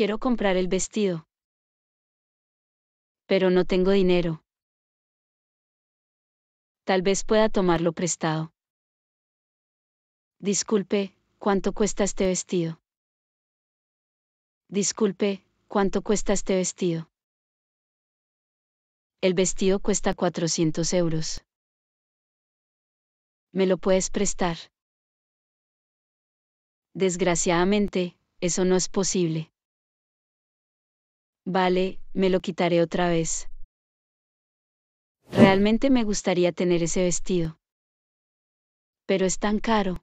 Quiero comprar el vestido. Pero no tengo dinero. Tal vez pueda tomarlo prestado. Disculpe, ¿cuánto cuesta este vestido? Disculpe, ¿cuánto cuesta este vestido? El vestido cuesta 400 euros. ¿Me lo puedes prestar? Desgraciadamente, eso no es posible vale, me lo quitaré otra vez. Realmente me gustaría tener ese vestido. Pero es tan caro.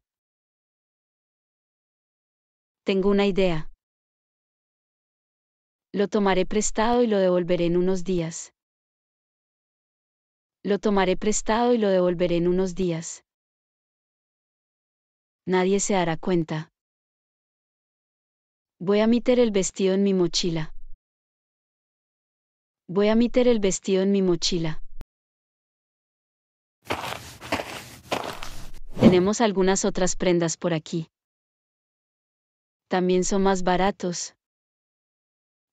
Tengo una idea. Lo tomaré prestado y lo devolveré en unos días. Lo tomaré prestado y lo devolveré en unos días. Nadie se dará cuenta. Voy a meter el vestido en mi mochila. Voy a meter el vestido en mi mochila. Tenemos algunas otras prendas por aquí. También son más baratos.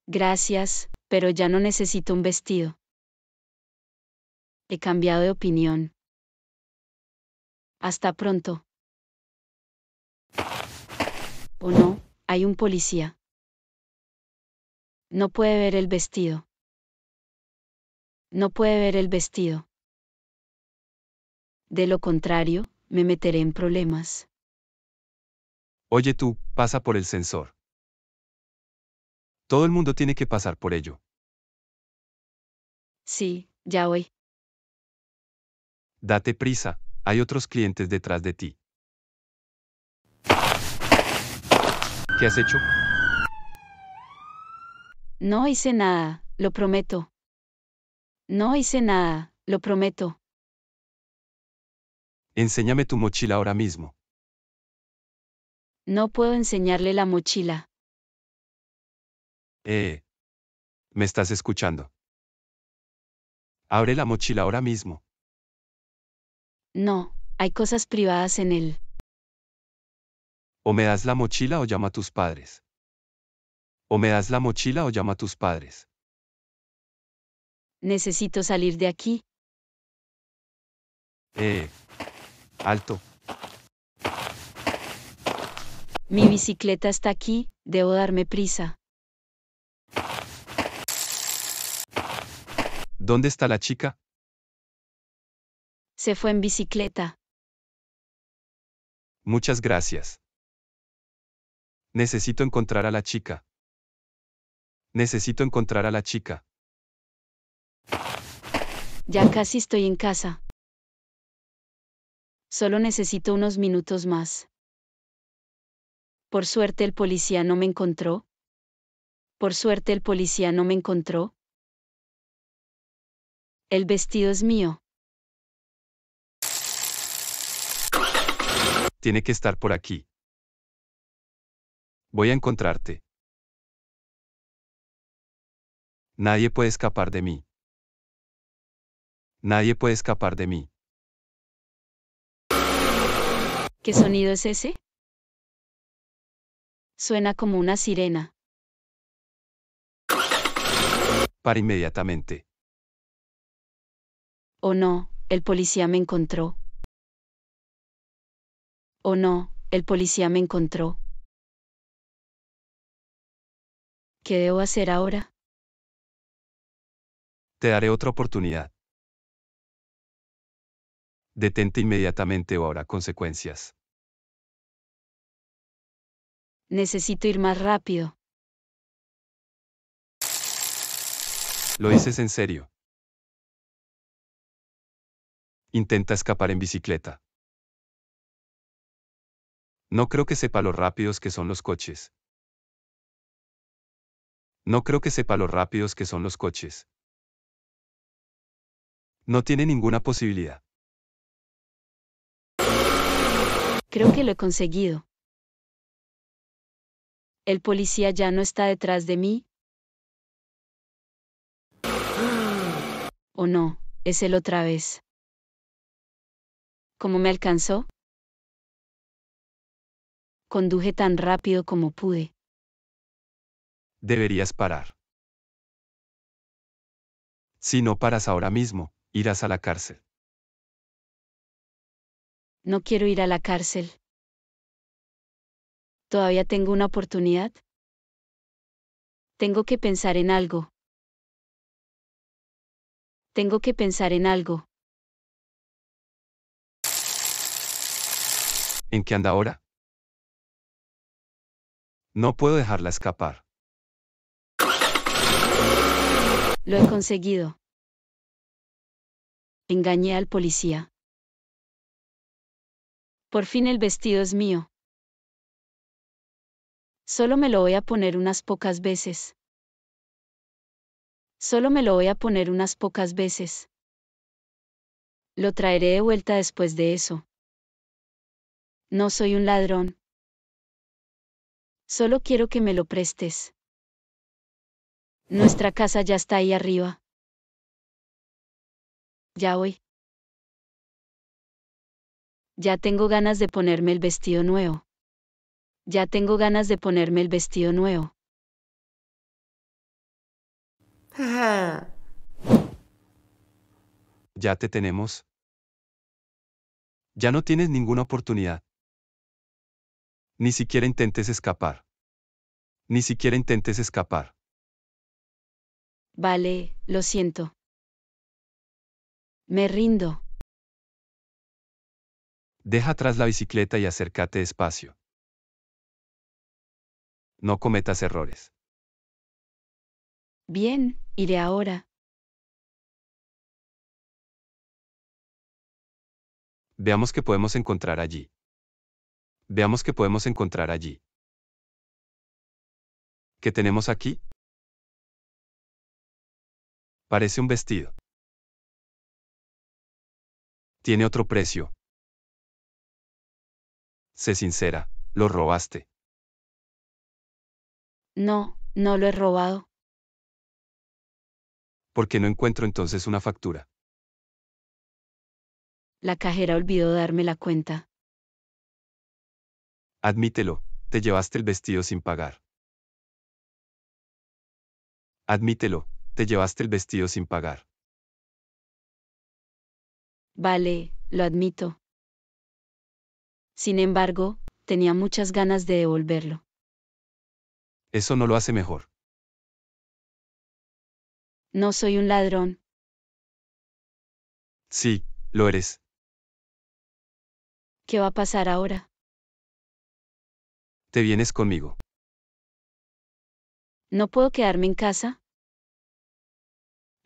Gracias, pero ya no necesito un vestido. He cambiado de opinión. Hasta pronto. ¿O no? Hay un policía. No puede ver el vestido no puede ver el vestido. De lo contrario, me meteré en problemas. Oye tú, pasa por el sensor. Todo el mundo tiene que pasar por ello. Sí, ya voy. Date prisa, hay otros clientes detrás de ti. ¿Qué has hecho? No hice nada, lo prometo. No hice nada, lo prometo. Enséñame tu mochila ahora mismo. No puedo enseñarle la mochila. Eh. ¿Me estás escuchando? Abre la mochila ahora mismo. No, hay cosas privadas en él. O me das la mochila o llama a tus padres. O me das la mochila o llama a tus padres. Necesito salir de aquí. Eh. Alto. Mi bicicleta está aquí, debo darme prisa. ¿Dónde está la chica? Se fue en bicicleta. Muchas gracias. Necesito encontrar a la chica. Necesito encontrar a la chica. Ya casi estoy en casa. Solo necesito unos minutos más. Por suerte el policía no me encontró. Por suerte el policía no me encontró. El vestido es mío. Tiene que estar por aquí. Voy a encontrarte. Nadie puede escapar de mí. Nadie puede escapar de mí. ¿Qué sonido es ese? Suena como una sirena. Para inmediatamente. Oh no, el policía me encontró. Oh no, el policía me encontró. ¿Qué debo hacer ahora? Te daré otra oportunidad detente inmediatamente o habrá consecuencias. Necesito ir más rápido. Lo dices en serio. Intenta escapar en bicicleta. No creo que sepa lo rápidos que son los coches. No creo que sepa lo rápidos que son los coches. No tiene ninguna posibilidad. Creo que lo he conseguido. El policía ya no está detrás de mí. ¿O no? Es él otra vez. ¿Cómo me alcanzó? Conduje tan rápido como pude. Deberías parar. Si no paras ahora mismo, irás a la cárcel. No quiero ir a la cárcel. ¿Todavía tengo una oportunidad? Tengo que pensar en algo. Tengo que pensar en algo. ¿En qué anda ahora? No puedo dejarla escapar. Lo he conseguido. Engañé al policía. Por fin el vestido es mío. Solo me lo voy a poner unas pocas veces. Solo me lo voy a poner unas pocas veces. Lo traeré de vuelta después de eso. No soy un ladrón. Solo quiero que me lo prestes. Nuestra casa ya está ahí arriba. Ya voy. Ya tengo ganas de ponerme el vestido nuevo. Ya tengo ganas de ponerme el vestido nuevo. ya te tenemos. Ya no tienes ninguna oportunidad. Ni siquiera intentes escapar. Ni siquiera intentes escapar. Vale, lo siento. Me rindo. Deja atrás la bicicleta y acércate despacio. No cometas errores. Bien, iré ahora. Veamos qué podemos encontrar allí. Veamos qué podemos encontrar allí. ¿Qué tenemos aquí? Parece un vestido. Tiene otro precio, Sé sincera, lo robaste. No, no lo he robado. ¿Por qué no encuentro entonces una factura? La cajera olvidó darme la cuenta. Admítelo, te llevaste el vestido sin pagar. Admítelo, te llevaste el vestido sin pagar. Vale, lo admito. Sin embargo, tenía muchas ganas de devolverlo. Eso no lo hace mejor. No soy un ladrón. Sí, lo eres. ¿Qué va a pasar ahora? Te vienes conmigo. ¿No puedo quedarme en casa?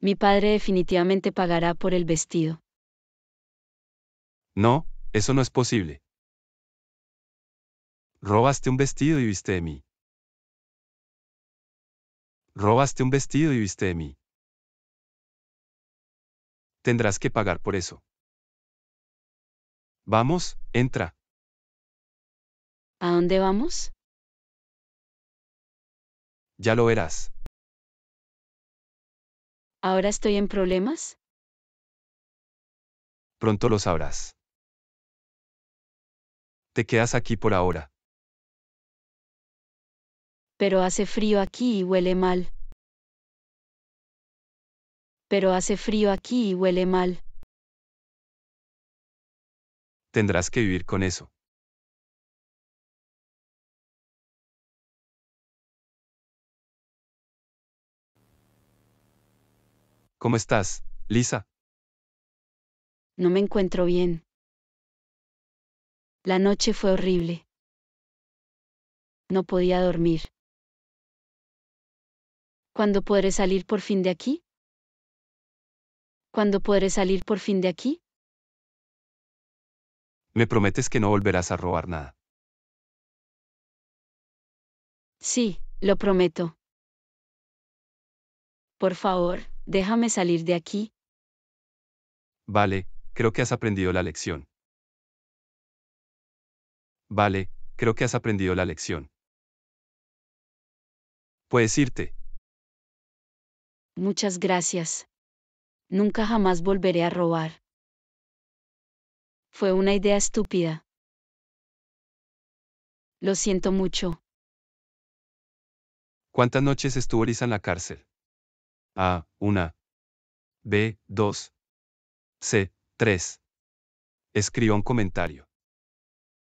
Mi padre definitivamente pagará por el vestido. No, eso no es posible. Robaste un vestido y viste de mí. Robaste un vestido y viste de mí. Tendrás que pagar por eso. Vamos, entra. ¿A dónde vamos? Ya lo verás. ¿Ahora estoy en problemas? Pronto lo sabrás. Te quedas aquí por ahora. Pero hace frío aquí y huele mal. Pero hace frío aquí y huele mal. Tendrás que vivir con eso. ¿Cómo estás, Lisa? No me encuentro bien. La noche fue horrible. No podía dormir. ¿Cuándo podré salir por fin de aquí? ¿Cuándo podré salir por fin de aquí? Me prometes que no volverás a robar nada. Sí, lo prometo. Por favor, déjame salir de aquí. Vale, creo que has aprendido la lección. Vale, creo que has aprendido la lección. Puedes irte. Muchas gracias. Nunca jamás volveré a robar. Fue una idea estúpida. Lo siento mucho. ¿Cuántas noches estuvo Lisa en la cárcel? A. Una. B. Dos. C. Tres. Escribió un comentario.